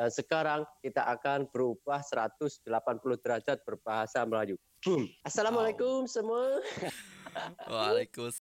Dan sekarang kita akan berubah 180 derajat berbahasa Melayu. Boom. Assalamualaikum wow. semua. Waalaikumsalam.